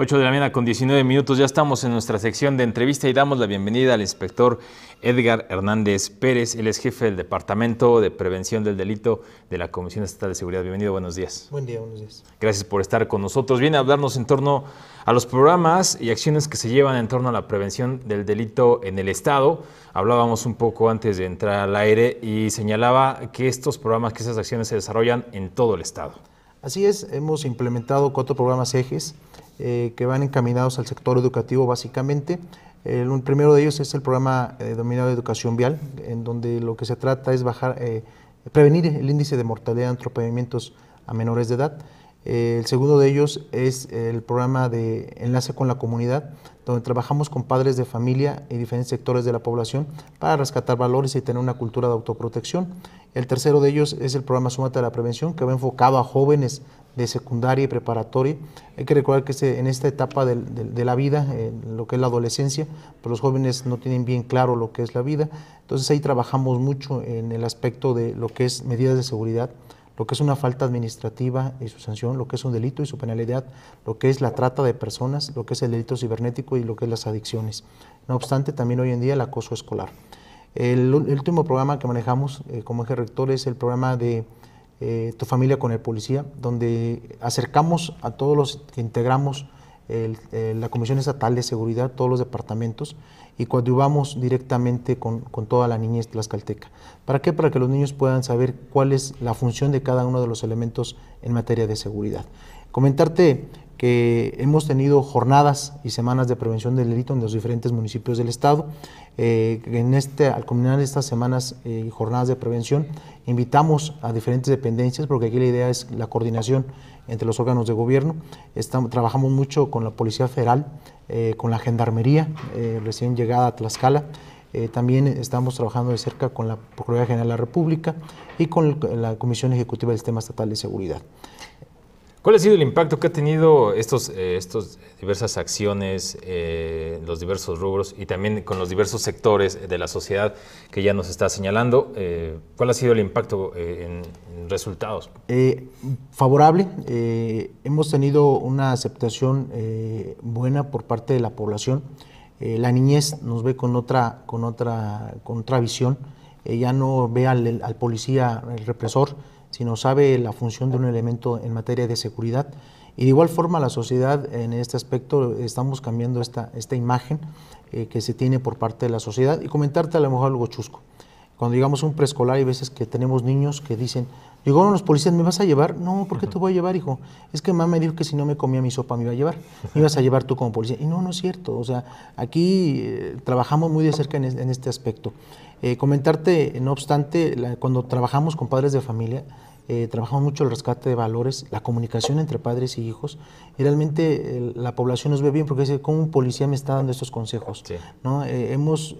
8 de la mañana con 19 minutos, ya estamos en nuestra sección de entrevista y damos la bienvenida al inspector Edgar Hernández Pérez, él es jefe del Departamento de Prevención del Delito de la Comisión Estatal de Seguridad. Bienvenido, buenos días. Buen día, buenos días. Gracias por estar con nosotros. Viene a hablarnos en torno a los programas y acciones que se llevan en torno a la prevención del delito en el Estado. Hablábamos un poco antes de entrar al aire y señalaba que estos programas, que esas acciones se desarrollan en todo el Estado. Así es, hemos implementado cuatro programas ejes eh, que van encaminados al sector educativo básicamente. El, primero de ellos es el programa dominado eh, denominado Educación Vial, en donde lo que se trata es bajar, eh, prevenir el índice de mortalidad de atropellamientos a menores de edad. Eh, el segundo de ellos es el programa de Enlace con la Comunidad, donde trabajamos con padres de familia y diferentes sectores de la población para rescatar valores y tener una cultura de autoprotección. El tercero de ellos es el programa Súmate a la Prevención, que va enfocado a jóvenes de secundaria y preparatoria. Hay que recordar que este, en esta etapa de, la vida, en lo que es la adolescencia, pues los jóvenes no tienen bien claro lo que es la vida. Entonces ahí trabajamos mucho en el aspecto de lo que es medidas de seguridad, lo que es una falta administrativa y su sanción, lo que es un delito y su penalidad, lo que es la trata de personas, lo que es el delito cibernético y lo que es las adicciones. No obstante, también hoy en día el acoso escolar. El, último programa que manejamos eh, como eje rector es el programa de eh, Tu familia con el policía, donde acercamos a todos los que integramos eh, la Comisión Estatal de Seguridad, todos los departamentos, y coadyuvamos directamente con, con, toda la niñez tlaxcalteca. ¿Para qué? Para que los niños puedan saber cuál es la función de cada uno de los elementos en materia de seguridad. Comentarte que hemos tenido jornadas y semanas de prevención del delito en los diferentes municipios del Estado. Eh, en este, al culminar estas semanas eh, y jornadas de prevención, invitamos a diferentes dependencias, porque aquí la idea es la coordinación entre los órganos de gobierno. Estamos, trabajamos mucho con la Policía Federal, eh, con la Gendarmería, recién llegada a Tlaxcala. también estamos trabajando de cerca con la Procuraduría General de la República y con la Comisión Ejecutiva del Sistema Estatal de Seguridad. ¿Cuál ha sido el impacto que ha tenido estas eh, estos diversas acciones, eh, los diversos rubros y también con los diversos sectores de la sociedad que ya nos está señalando? Eh, ¿Cuál ha sido el impacto en, resultados? favorable. hemos tenido una aceptación buena por parte de la población. la niñez nos ve con otra, con otra, con otra visión eh, ya no ve al, policía, el represor, sino sabe la función de un elemento en materia de seguridad. Y de igual forma la sociedad en este aspecto estamos cambiando esta, esta imagen eh, que se tiene por parte de la sociedad y comentarte a lo mejor algo chusco cuando llegamos a un preescolar hay veces que tenemos niños que dicen, llegaron los policías, ¿me vas a llevar? No, ¿por qué te voy a llevar, hijo? Es que mamá me dijo que si no me comía mi sopa me iba a llevar, me ibas a llevar tú como policía. Y no, no es cierto, o sea, aquí eh, trabajamos muy de cerca en, este aspecto. Eh, comentarte, no obstante, cuando trabajamos con padres de familia, eh, trabajamos mucho el rescate de valores, la comunicación entre padres y hijos, y realmente la población nos ve bien porque dice, ¿cómo un policía me está dando estos consejos? ¿No? hemos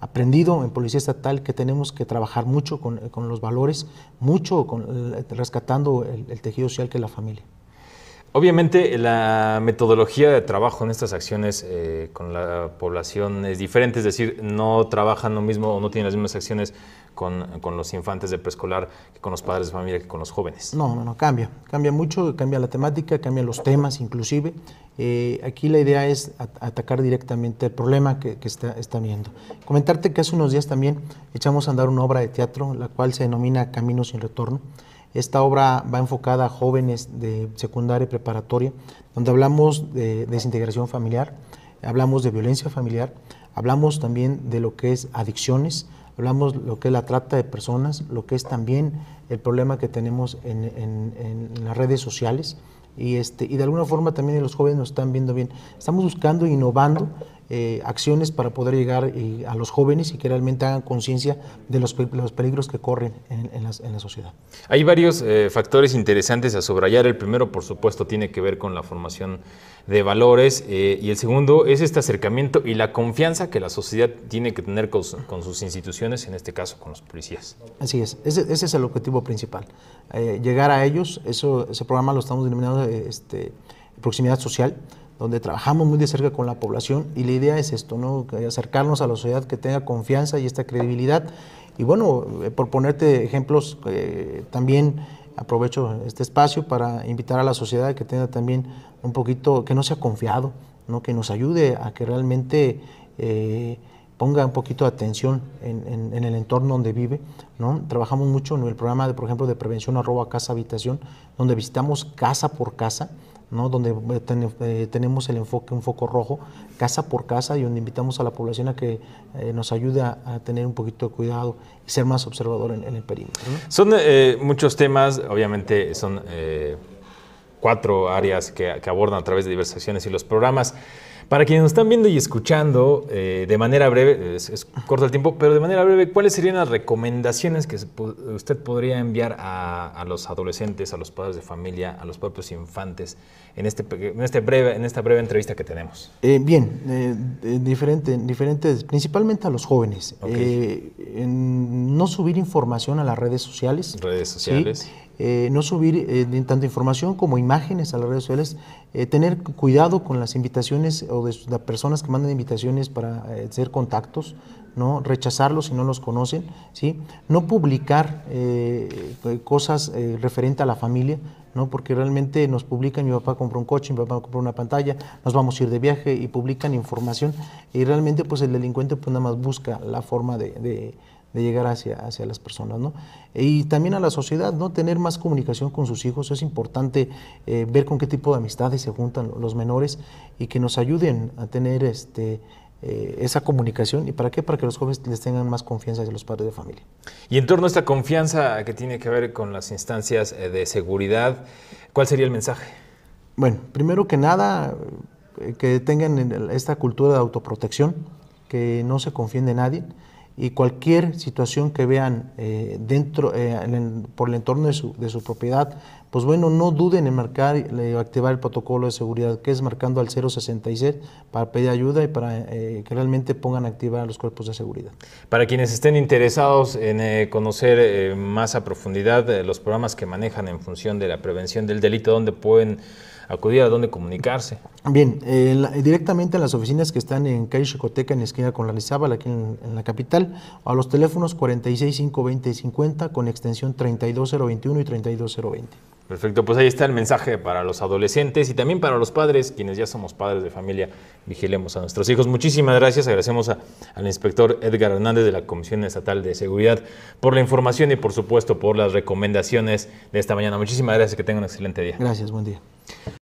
aprendido en Policía Estatal que tenemos que trabajar mucho con, eh, los valores, mucho con, eh, rescatando el, tejido social que es la familia. Obviamente eh, la metodología de trabajo en estas acciones con la población es diferente, es decir, no trabajan lo mismo o no tienen las mismas acciones con, los infantes de preescolar que con los padres de familia que con los jóvenes? No, no, no, cambia. Cambia mucho, cambia la temática, cambian los temas inclusive. Eh, aquí la idea es atacar directamente el problema que, que está, está, viendo. Comentarte que hace unos días también echamos a andar una obra de teatro, la cual se denomina Camino sin Retorno. Esta obra va enfocada a jóvenes de secundaria y preparatoria, donde hablamos de desintegración familiar, hablamos de violencia familiar, hablamos también de lo que es adicciones, hablamos lo que es la trata de personas, lo que es también el problema que tenemos en, las redes sociales y, este, y de alguna forma también los jóvenes nos están viendo bien. Estamos buscando, innovando eh, acciones para poder llegar eh, a los jóvenes y que realmente hagan conciencia de los, peligros que corren en, la sociedad. Hay varios eh, factores interesantes a subrayar. El primero, por supuesto, tiene que ver con la formación de valores y el segundo es este acercamiento y la confianza que la sociedad tiene que tener con, sus instituciones, en este caso con los policías. Así es, ese, es el objetivo principal. llegar a ellos, eso, ese programa lo estamos denominando este, proximidad social donde trabajamos muy de cerca con la población y la idea es esto, ¿no? acercarnos a la sociedad que tenga confianza y esta credibilidad. Y bueno, eh, por ponerte ejemplos, eh, también aprovecho este espacio para invitar a la sociedad que tenga también un poquito, que no sea confiado, ¿no? que nos ayude a que realmente... Eh, ponga un poquito de atención en, el entorno donde vive. ¿no? Trabajamos mucho en el programa, por ejemplo, de prevención arroba casa-habitación, donde visitamos casa por casa donde eh, eh, tenemos el enfoque, un foco rojo, casa por casa, y donde invitamos a la población a que eh, nos ayude a, tener un poquito de cuidado y ser más observador en, el perímetro. Son muchos temas, obviamente son cuatro áreas que, que abordan a través de diversas acciones y los programas. Para quienes nos están viendo y escuchando, eh, de manera breve, es, corto el tiempo, pero de manera breve, ¿cuáles serían las recomendaciones que usted podría enviar a, los adolescentes, a los padres de familia, a los propios infantes en, este, en, este breve, en esta breve entrevista que tenemos? Eh, bien, eh, eh, diferente, diferentes, principalmente a los jóvenes. En no subir información a las redes sociales. Redes sociales. Eh, no subir eh, tanto información como imágenes a las redes sociales, eh, tener cuidado con las invitaciones o de, las personas que mandan invitaciones para hacer contactos, ¿no? rechazarlos si no los conocen, ¿sí? no publicar cosas referente a la familia, ¿no? porque realmente nos publican, mi papá compró un coche, mi papá compró una pantalla, nos vamos a ir de viaje y publican información y realmente pues el delincuente pues nada más busca la forma de de llegar hacia, hacia las personas, ¿no? Y también a la sociedad, ¿no? Tener más comunicación con sus hijos, es importante eh, ver con qué tipo de amistades se juntan los menores y que nos ayuden a tener este, eh, esa comunicación. ¿Y para qué? Para que los jóvenes les tengan más confianza de los padres de familia. Y en torno a esta confianza que tiene que ver con las instancias eh, de seguridad, ¿cuál sería el mensaje? Bueno, primero que nada, que tengan esta cultura de autoprotección, que no se confíen de nadie, y cualquier situación que vean eh, dentro, eh, por el entorno de su, de su, propiedad, pues bueno, no duden en marcar y activar el protocolo de seguridad, que es marcando al 066 para pedir ayuda y para eh, que realmente pongan a activar a los cuerpos de seguridad. Para quienes estén interesados en conocer más a profundidad los programas que manejan en función de la prevención del delito, ¿dónde pueden acudir a dónde comunicarse. Bien, eh, directamente a las oficinas que están en calle Chicoteca, en esquina con la Lizábal, aquí en, la capital, a los teléfonos 4652050 con extensión 32021 y 32020. Perfecto, pues ahí está el mensaje para los adolescentes y también para los padres, quienes ya somos padres de familia, vigilemos a nuestros hijos. Muchísimas gracias, agradecemos al inspector Edgar Hernández de la Comisión Estatal de Seguridad por la información y por supuesto por las recomendaciones de esta mañana. Muchísimas gracias, que tengan un excelente día. Gracias, buen día.